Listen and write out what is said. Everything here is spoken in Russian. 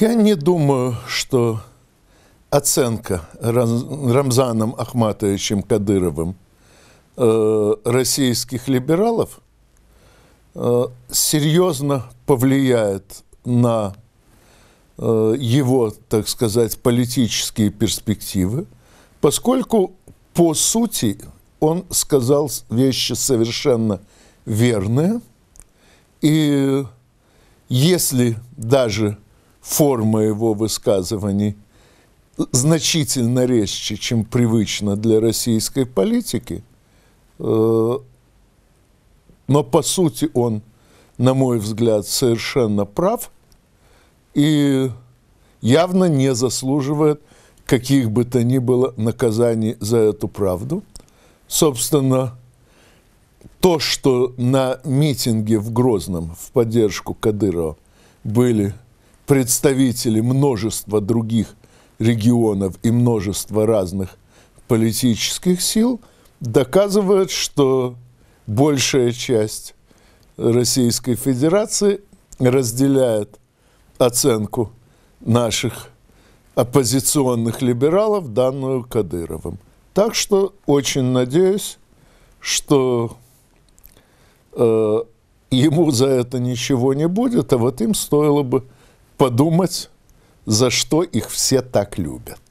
Я не думаю, что оценка Рамзаном Ахматовичем Кадыровым э, российских либералов э, серьезно повлияет на э, его, так сказать, политические перспективы, поскольку по сути он сказал вещи совершенно верные, и если даже форма его высказываний значительно резче, чем привычно для российской политики, э, но по сути он, на мой взгляд, совершенно прав и явно не заслуживает каких бы то ни было наказаний за эту правду. Собственно, то, что на митинге в Грозном в поддержку Кадырова были представители множества других регионов и множества разных политических сил доказывают, что большая часть Российской Федерации разделяет оценку наших оппозиционных либералов, данную Кадыровым. Так что очень надеюсь, что э, ему за это ничего не будет, а вот им стоило бы подумать, за что их все так любят.